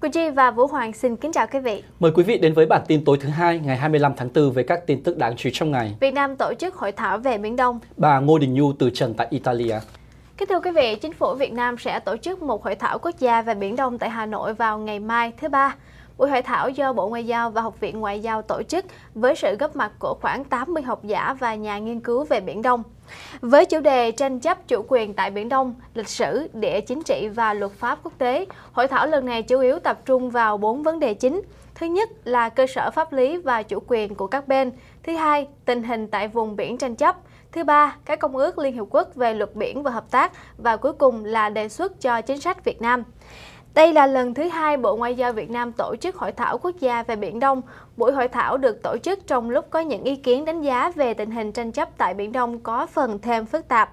Quỳnh Chi và Vũ Hoàng xin kính chào quý vị. Mời quý vị đến với bản tin tối thứ hai ngày 25 tháng 4 với các tin tức đáng chú ý trong ngày. Việt Nam tổ chức hội thảo về Biển Đông. Bà Ngô Đình Nhu từ trần tại Italia. Kính thưa quý vị, chính phủ Việt Nam sẽ tổ chức một hội thảo quốc gia về Biển Đông tại Hà Nội vào ngày mai thứ ba. Buổi hội thảo do Bộ Ngoại giao và Học viện Ngoại giao tổ chức với sự góp mặt của khoảng 80 học giả và nhà nghiên cứu về Biển Đông. Với chủ đề tranh chấp chủ quyền tại Biển Đông, lịch sử, địa chính trị và luật pháp quốc tế, hội thảo lần này chủ yếu tập trung vào 4 vấn đề chính. Thứ nhất là cơ sở pháp lý và chủ quyền của các bên. Thứ hai, tình hình tại vùng biển tranh chấp. Thứ ba, các công ước Liên Hiệp Quốc về luật biển và hợp tác. Và cuối cùng là đề xuất cho chính sách Việt Nam. Đây là lần thứ hai Bộ Ngoại giao Việt Nam tổ chức hội thảo quốc gia về Biển Đông. Buổi hội thảo được tổ chức trong lúc có những ý kiến đánh giá về tình hình tranh chấp tại Biển Đông có phần thêm phức tạp.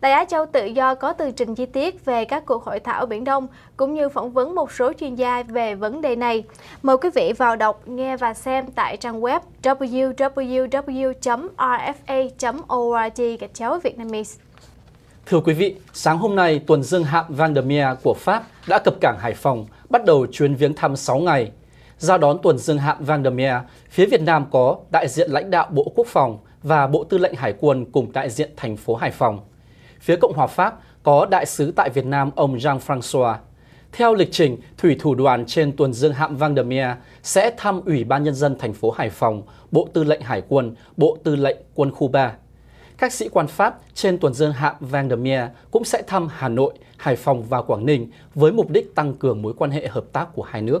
Đại Á Châu Tự Do có tường trình chi tiết về các cuộc hội thảo Biển Đông, cũng như phỏng vấn một số chuyên gia về vấn đề này. Mời quý vị vào đọc, nghe và xem tại trang web www.rfa.org Vietnamese. Thưa quý vị, sáng hôm nay, tuần dương hạm Vandermeer của Pháp đã cập cảng Hải Phòng, bắt đầu chuyến viếng thăm 6 ngày. Ra đón tuần dương hạm Vandermeer, phía Việt Nam có đại diện lãnh đạo Bộ Quốc phòng và Bộ Tư lệnh Hải quân cùng đại diện thành phố Hải Phòng. Phía Cộng hòa Pháp có đại sứ tại Việt Nam ông Jean-François. Theo lịch trình, thủy thủ đoàn trên tuần dương hạm Vandermeer sẽ thăm Ủy ban Nhân dân thành phố Hải Phòng, Bộ Tư lệnh Hải quân, Bộ Tư lệnh Quân khu 3 các sĩ quan Pháp trên tuần dương hạm Vandermeer cũng sẽ thăm Hà Nội, Hải Phòng và Quảng Ninh với mục đích tăng cường mối quan hệ hợp tác của hai nước.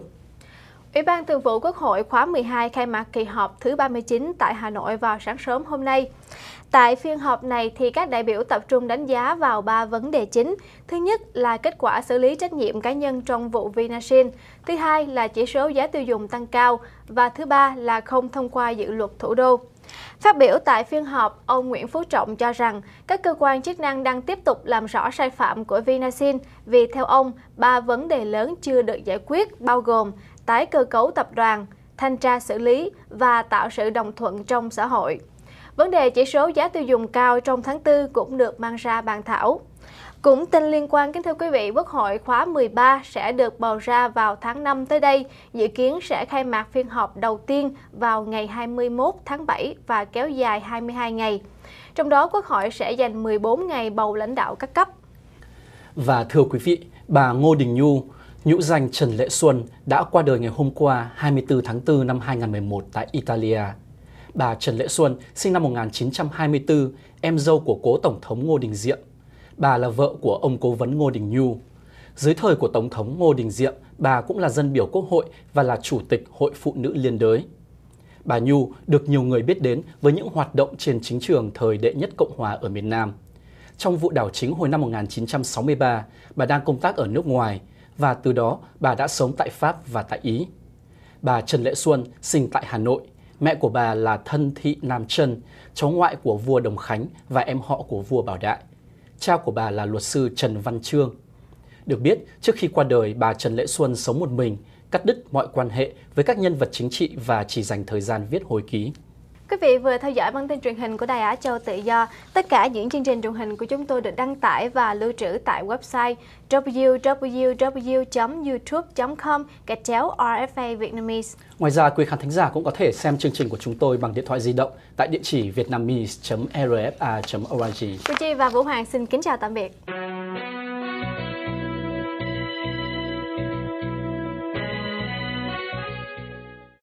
Ủy ban Thường vụ Quốc hội khóa 12 khai mạc kỳ họp thứ 39 tại Hà Nội vào sáng sớm hôm nay. Tại phiên họp này thì các đại biểu tập trung đánh giá vào 3 vấn đề chính. Thứ nhất là kết quả xử lý trách nhiệm cá nhân trong vụ Vinasin, thứ hai là chỉ số giá tiêu dùng tăng cao và thứ ba là không thông qua dự luật thủ đô. Phát biểu tại phiên họp, ông Nguyễn Phú Trọng cho rằng các cơ quan chức năng đang tiếp tục làm rõ sai phạm của Vinasin vì theo ông, ba vấn đề lớn chưa được giải quyết bao gồm tái cơ cấu tập đoàn, thanh tra xử lý và tạo sự đồng thuận trong xã hội. Vấn đề chỉ số giá tiêu dùng cao trong tháng 4 cũng được mang ra bàn thảo. Cũng tin liên quan kính thưa quý vị, Quốc hội khóa 13 sẽ được bầu ra vào tháng 5 tới đây, dự kiến sẽ khai mạc phiên họp đầu tiên vào ngày 21 tháng 7 và kéo dài 22 ngày. Trong đó Quốc hội sẽ dành 14 ngày bầu lãnh đạo các cấp. Và thưa quý vị, bà Ngô Đình Nhu, nhũ danh Trần Lệ Xuân đã qua đời ngày hôm qua 24 tháng 4 năm 2011 tại Italia. Bà Trần Lệ Xuân sinh năm 1924, em dâu của cố Tổng thống Ngô Đình Diệm bà là vợ của ông cố vấn Ngô Đình Nhu. Dưới thời của Tổng thống Ngô Đình Diệm, bà cũng là dân biểu quốc hội và là chủ tịch Hội Phụ nữ Liên đới. Bà Nhu được nhiều người biết đến với những hoạt động trên chính trường thời đệ nhất Cộng hòa ở miền Nam. Trong vụ đảo chính hồi năm 1963, bà đang công tác ở nước ngoài và từ đó bà đã sống tại Pháp và tại Ý. Bà Trần Lệ Xuân sinh tại Hà Nội. Mẹ của bà là Thân Thị Nam Trân, cháu ngoại của vua Đồng Khánh và em họ của vua Bảo Đại. Cha của bà là luật sư Trần Văn Trương. Được biết, trước khi qua đời, bà Trần Lễ Xuân sống một mình, cắt đứt mọi quan hệ với các nhân vật chính trị và chỉ dành thời gian viết hồi ký. Quý vị vừa theo dõi bản tin truyền hình của Đài Á Châu Tự Do. Tất cả những chương trình truyền hình của chúng tôi được đăng tải và lưu trữ tại website www.youtube.com gạch chéo RFA Vietnamese. Ngoài ra, quý khán thính giả cũng có thể xem chương trình của chúng tôi bằng điện thoại di động tại địa chỉ vietnamese.rfa.org. Quý chị và Vũ Hoàng xin kính chào tạm biệt.